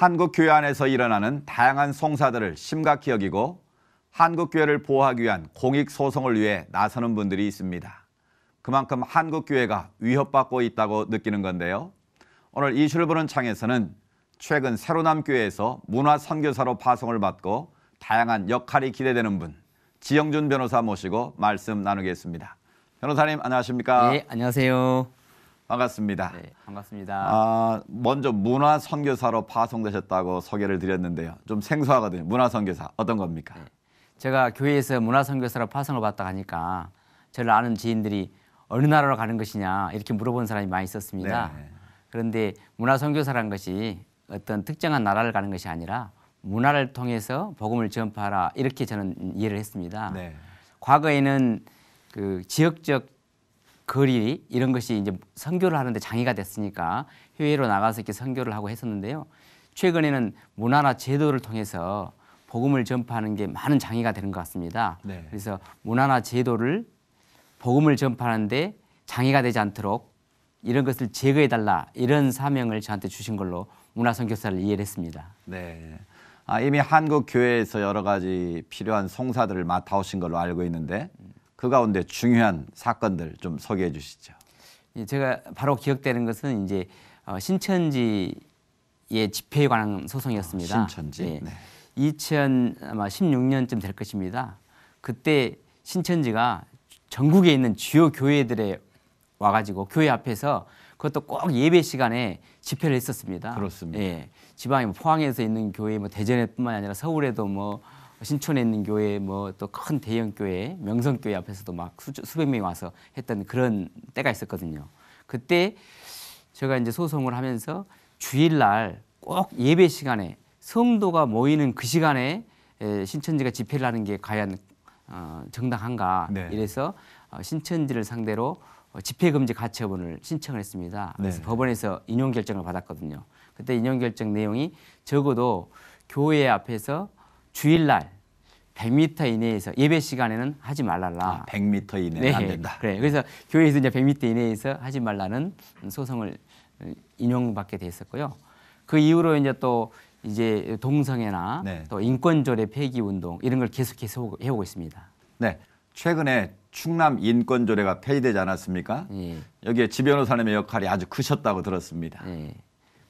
한국 교회 안에서 일어나는 다양한 송사들을 심각히 여기고 한국 교회를 보호하기 위한 공익 소송을 위해 나서는 분들이 있습니다. 그만큼 한국 교회가 위협받고 있다고 느끼는 건데요. 오늘 이슈를 보는 창에서는 최근 새로남 교회에서 문화 선교사로 파송을 받고 다양한 역할이 기대되는 분 지영준 변호사 모시고 말씀 나누겠습니다. 변호사님 안녕하십니까? 예, 안녕하세요. 반갑습니다. 네, 반갑습니다. 아, 먼저 문화 선교사로 파송되셨다고 소개를 드렸는데요. 좀 생소하거든요. 문화 선교사 어떤 겁니까? 네. 제가 교회에서 문화 선교사로 파송을 받다 가니까 저를 아는 지인들이 어느 나라로 가는 것이냐 이렇게 물어본 사람이 많이 있었습니다. 네. 그런데 문화 선교사란 것이 어떤 특정한 나라를 가는 것이 아니라 문화를 통해서 복음을 전파하라 이렇게 저는 이해를 했습니다. 네. 과거에는 그 지역적 거리 이런 것이 이제 선교를 하는데 장애가 됐으니까 해외로 나가서 이렇게 선교를 하고 했었는데요. 최근에는 문화나 제도를 통해서 복음을 전파하는 게 많은 장애가 되는 것 같습니다. 네. 그래서 문화나 제도를 복음을 전파하는데 장애가 되지 않도록 이런 것을 제거해 달라 이런 사명을 저한테 주신 걸로 문화 선교사를 이해했습니다. 네. 아, 이미 한국 교회에서 여러 가지 필요한 송사들을 맡아오신 걸로 알고 있는데 그 가운데 중요한 사건들 좀 소개해 주시죠. 예, 제가 바로 기억되는 것은 이제 어, 신천지의 집회에 관한 소송이었습니다. 아, 신천지. 예. 네. 네. 2016년쯤 될 것입니다. 그때 신천지가 전국에 있는 주요 교회들에 와가지고 교회 앞에서 그것도 꼭 예배 시간에 집회를 했었습니다. 그렇습니다. 예, 지방에 뭐 포항에서 있는 교회, 뭐 대전에뿐만 아니라 서울에도 뭐 신촌에 있는 교회 뭐 또 큰 대형 교회 명성 교회 앞에서도 막 수, 수백 명이 와서 했던 그런 때가 있었거든요. 그때 제가 이제 소송을 하면서 주일날 꼭 예배 시간에 성도가 모이는 그 시간에 신천지가 집회를 하는 게 과연 어, 정당한가 네. 이래서 어, 신천지를 상대로 어, 집회금지 가처분을 신청을 했습니다. 그래서 네. 법원에서 인용 결정을 받았거든요. 그때 인용 결정 내용이 적어도 교회 앞에서 주일날 100m 이내에서 예배 시간에는 하지 말라라. 아, 100m 이내 네, 안 된다. 그래. 그래서 교회에서 이제 100m 이내에서 하지 말라는 소송을 어, 인용받게 됐었고요. 그 이후로 이제 또 이제 동성애나 네. 또 인권조례 폐기 운동 이런 걸 계속해서 해오고 있습니다. 네. 최근에 충남 인권조례가 폐지되지 않았습니까? 예. 여기에 지 변호사님의 역할이 아주 크셨다고 들었습니다. 예.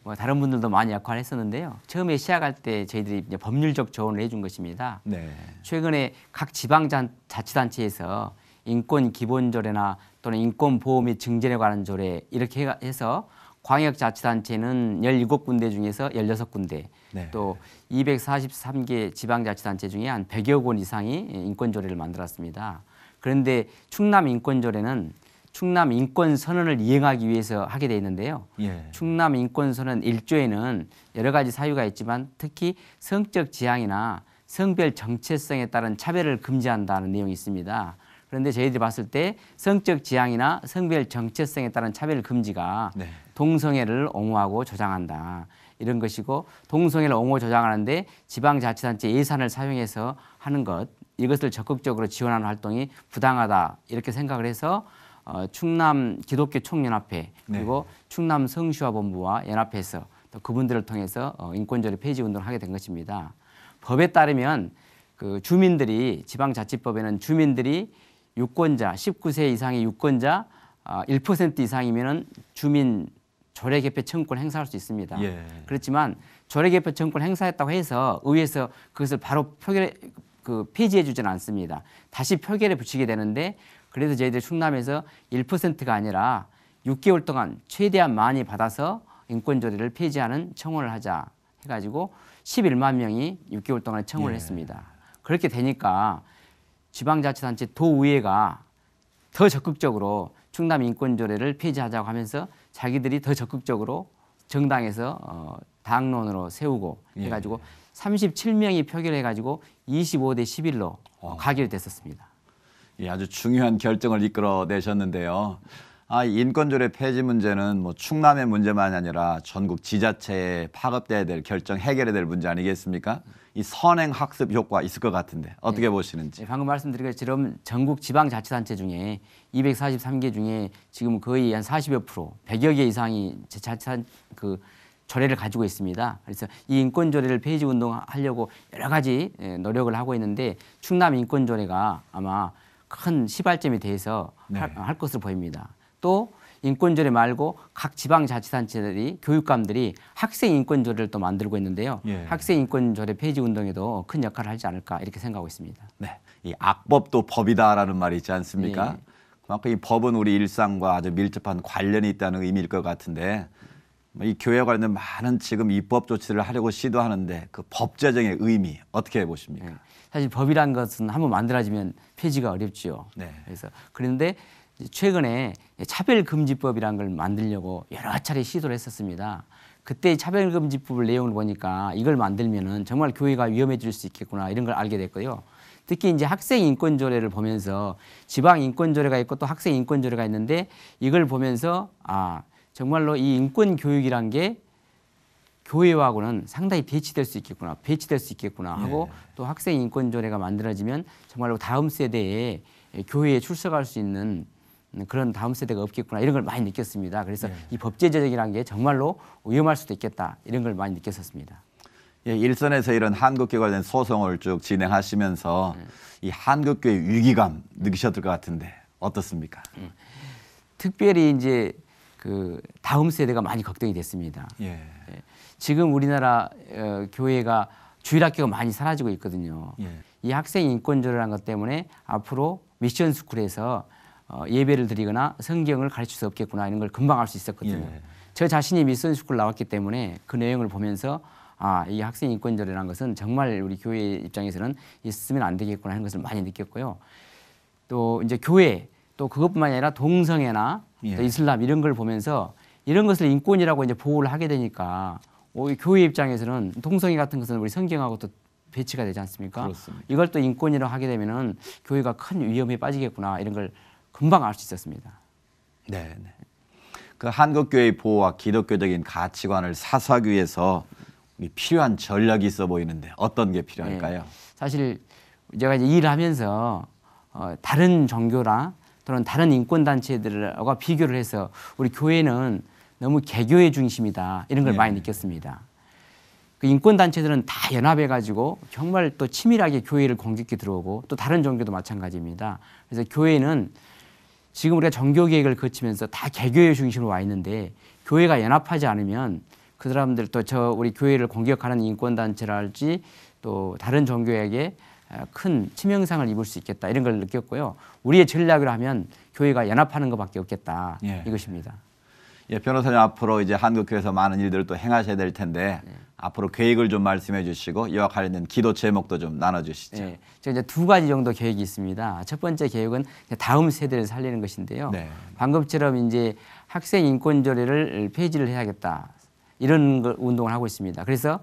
뭐 다른 분들도 많이 약화를 했었는데요. 처음에 시작할 때 저희들이 이제 법률적 조언을 해준 것입니다. 네. 최근에 각 지방자치단체에서 인권 기본조례나 또는 인권 보호 및 증진에 관한 조례 이렇게 해서 광역자치단체는 17군데 중에서 16군데 네. 또 243개 지방자치단체 중에 한 100여 곳 이상이 인권조례를 만들었습니다. 그런데 충남 인권조례는 충남 인권 선언을 이행하기 위해서 하게 돼 있는데요. 예. 충남 인권 선언 일조에는 여러 가지 사유가 있지만 특히 성적 지향이나 성별 정체성에 따른 차별을 금지한다는 내용이 있습니다. 그런데 저희들이 봤을 때 성적 지향이나 성별 정체성에 따른 차별 금지가 네. 동성애를 옹호하고 조장한다. 이런 것이고 동성애를 옹호 조장하는데 지방자치단체 예산을 사용해서 하는 것 이것을 적극적으로 지원하는 활동이 부당하다 이렇게 생각을 해서 어, 충남 기독교 총연합회 네. 그리고 네. 충남 성시아 본부와 연합해서 또 그분들을 통해서 어, 인권절의 폐지 운동을 하게 된 것입니다. 법에 따르면 그 주민들이 지방자치법에는 주민들이 유권자 19세 이상의 유권자 어, 1% 이상이면은 주민 조례 개표 청권 구 행사할 수 있습니다. 예. 그렇지만 조례 개표 청권 구 행사했다고 해서 의회에서 그것을 바로 표결에 그 폐지해 주지는 않습니다. 다시 표결에 붙이게 되는데 그래서 저희들 충남에서 1%가 아니라 6개월 동안 최대한 많이 받아서 인권조례를 폐지하는 청원을 하자 해가지고 11만 명이 6개월 동안 청원을 예. 했습니다. 그렇게 되니까 지방자치단체 도의회가 더 적극적으로 충남 인권조례를 폐지하자고 하면서 자기들이 더 적극적으로 정당에서 어, 당론으로 세우고 예. 해가지고 예. 37명이 표결해가지고 25대 11로 어. 가결됐었습니다. 예, 아주 중요한 결정을 이끌어내셨는데요. 아, 인권조례 폐지 문제는 뭐 충남의 문제만이 아니라 전국 지자체에 파급돼야 될 결정 해결해야 될 문제 아니겠습니까? 이 선행 학습 효과 있을 것 같은데 어떻게 네. 보시는지. 예, 방금 말씀드린 것처럼 전국 지방자치단체 중에 243개 중에 지금 거의 한 40여 프로, 100여 개 이상이 자치단 그 조례를 가지고 있습니다. 그래서 이 인권 조례를 폐지 운동하려고 여러 가지 예, 노력을 하고 있는데 충남 인권 조례가 아마 큰 시발점이 돼서 네. 할, 것으로 보입니다. 또 인권조례 말고 각 지방자치단체들이 교육감들이 학생 인권조례를 또 만들고 있는데요. 예. 학생 인권조례 폐지 운동에도 큰 역할을 하지 않을까 이렇게 생각하고 있습니다. 네, 이 악법도 법이다라는 말이 있지 않습니까? 예. 그만큼 이 법은 우리 일상과 아주 밀접한 관련이 있다는 의미일 것 같은데 이교회 관련된 많은 지금 입법 조치를 하려고 시도하는데 그 법 제정의 의미 어떻게 보십니까? 네. 사실 법이란 것은 한번 만들어지면 폐지가 어렵지요. 네. 그래서 그런데 최근에 차별금지법이라는 걸 만들려고 여러 차례 시도를 했었습니다. 그때 차별금지법을 내용을 보니까 이걸 만들면은 정말 교회가 위험해질 수 있겠구나 이런 걸 알게 됐고요. 특히 이제 학생 인권 조례를 보면서 지방 인권 조례가 있고 또 학생 인권 조례가 있는데 이걸 보면서 아 정말로 이 인권 교육이란 게 교회와는 상당히 배치될 수 있겠구나, 배치될 수 있겠구나 하고 네. 또 학생 인권조례가 만들어지면 정말로 다음 세대에 교회에 출석할 수 있는 그런 다음 세대가 없겠구나 이런 걸 많이 느꼈습니다. 그래서 네. 이 법제 제정이라는 게 정말로 위험할 수도 있겠다 이런 걸 많이 느꼈었습니다. 예, 일선에서 이런 한국교 관련 소송을 쭉 진행하시면서 네. 이 한국교의 위기감 느끼셨을 것 같은데 어떻습니까? 음. 특별히 이제 그 다음 세대가 많이 걱정이 됐습니다. 예. 예. 지금 우리나라 어, 교회가 주일학교가 많이 사라지고 있거든요. 예. 이 학생 인권절이라는 것 때문에 앞으로 미션 스쿨에서 어, 예배를 드리거나 성경을 가르칠 수 없겠구나 이런 걸 금방 알 수 있었거든요. 예. 저 자신이 미션 스쿨 나왔기 때문에 그 내용을 보면서 아, 이 학생 인권절이라는 것은 정말 우리 교회 입장에서는 있으면 안 되겠구나 하는 것을 많이 느꼈고요. 또 이제 교회 또 그것뿐만 아니라 동성애나 예. 이슬람 이런 걸 보면서 이런 것을 인권이라고 이제 보호를 하게 되니까 우리 교회 입장에서는 동성애 같은 것은 우리 성경하고 또 배치가 되지 않습니까? 그렇습니다. 이걸 또 인권이라고 하게 되면은 교회가 큰 위험에 빠지겠구나 이런 걸 금방 알 수 있었습니다. 네, 네. 그 한국교회의 보호와 기독교적인 가치관을 사수하기 위해서 필요한 전략이 있어 보이는데 어떤 게 필요할까요? 네. 사실 제가 이제 일을 하면서 어, 다른 종교랑 또는 다른 인권단체들과 비교를 해서 우리 교회는 너무 개교의 중심이다 이런 걸 네. 많이 느꼈습니다. 그 인권단체들은 다 연합해가지고 정말 또 치밀하게 교회를 공격해 들어오고 또 다른 종교도 마찬가지입니다. 그래서 교회는 지금 우리가 정교계획을 거치면서 다 개교의 중심으로 와 있는데 교회가 연합하지 않으면 그 사람들 또 저 우리 교회를 공격하는 인권단체랄지 또 다른 종교에게 아, 큰 치명상을 입을 수 있겠다 이런 걸 느꼈고요. 우리의 전략을 하면 교회가 연합하는 것밖에 없겠다 예. 이것입니다. 예, 변호사님 앞으로 이제 한국교회에서 많은 일들을 또 행하셔야 될 텐데 예. 앞으로 계획을 좀 말씀해 주시고 이와 관련된 기도 제목도 좀 나눠 주시죠. 예, 제 이제 두 가지 정도 계획이 있습니다. 첫 번째 계획은 다음 세대를 살리는 것인데요. 네. 방금처럼 이제 학생 인권 조례를 폐지를 해야겠다 이런 운동을 하고 있습니다. 그래서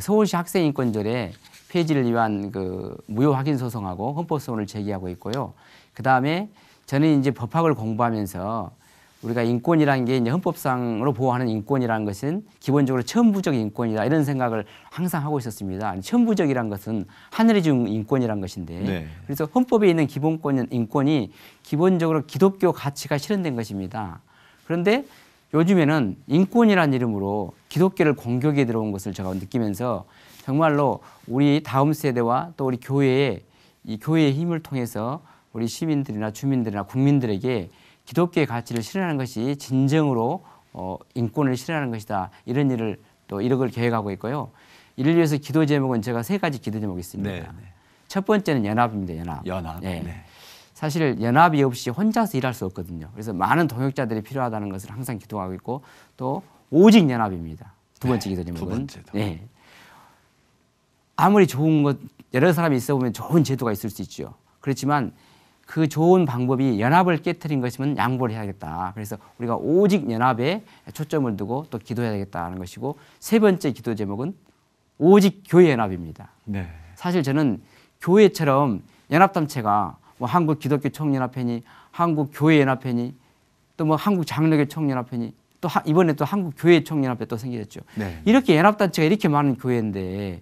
서울시 학생인권절에 폐지를 위한 그 무효 확인 소송하고 헌법소원을 제기하고 있고요. 그 다음에 저는 이제 법학을 공부하면서 우리가 인권이라는 게 이제 헌법상으로 보호하는 인권이라는 것은 기본적으로 천부적 인권이다 이런 생각을 항상 하고 있었습니다. 천부적이라는 것은 하늘의중 인권이라는 것인데 네. 그래서 헌법에 있는 기본권 인권이 기본적으로 기독교 가치가 실현된 것입니다. 그런데 요즘에는 인권이라는 이름으로 기독교를 공격에 들어온 것을 제가 느끼면서 정말로 우리 다음 세대와 또 우리 교회의 이 교회의 힘을 통해서 우리 시민들이나 주민들이나 국민들에게 기독교의 가치를 실현하는 것이 진정으로 어, 인권을 실현하는 것이다 이런 일을 또 이력을 계획하고 있고요. 이를 위해서 기도 제목은 제가 세 가지 기도 제목이 있습니다. 네, 네. 첫 번째는 연합입니다. 연합. 연합. 예. 네. 사실 연합이 없이 혼자서 일할 수 없거든요. 그래서 많은 동역자들이 필요하다는 것을 항상 기도하고 있고 또 오직 연합입니다. 두 번째 기도 제목은 네, 네. 아무리 좋은 것 여러 사람이 있어 보면 좋은 제도가 있을 수 있죠. 그렇지만 그 좋은 방법이 연합을 깨뜨린 것이면 양보를 해야겠다. 그래서 우리가 오직 연합에 초점을 두고 또 기도해야겠다는 것이고 세 번째 기도 제목은 오직 교회 연합입니다. 네. 사실 저는 교회처럼 연합단체가 뭐 한국 기독교 총연합회니 한국 교회연합회니 또 뭐 한국 장로교 총연합회니또 하, 이번에 또 한국 교회 총연합회또 생겨졌죠. 네. 이렇게 연합단체가 이렇게 많은 교회인데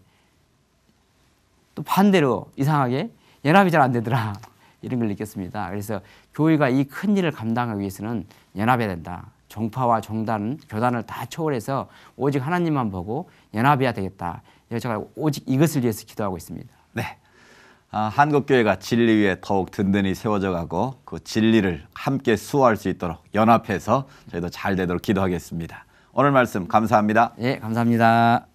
또 반대로 이상하게 연합이 잘 안 되더라 이런 걸 느꼈습니다. 그래서 교회가 이 큰 일을 감당하기 위해서는 연합해야 된다. 종파와 종단, 교단을 다 초월해서 오직 하나님만 보고 연합해야 되겠다. 제가 오직 이것을 위해서 기도하고 있습니다. 네. 아, 한국교회가 진리 위에 더욱 든든히 세워져 가고 그 진리를 함께 수호할 수 있도록 연합해서 저희도 잘 되도록 기도하겠습니다. 오늘 말씀 감사합니다. 예, 감사합니다.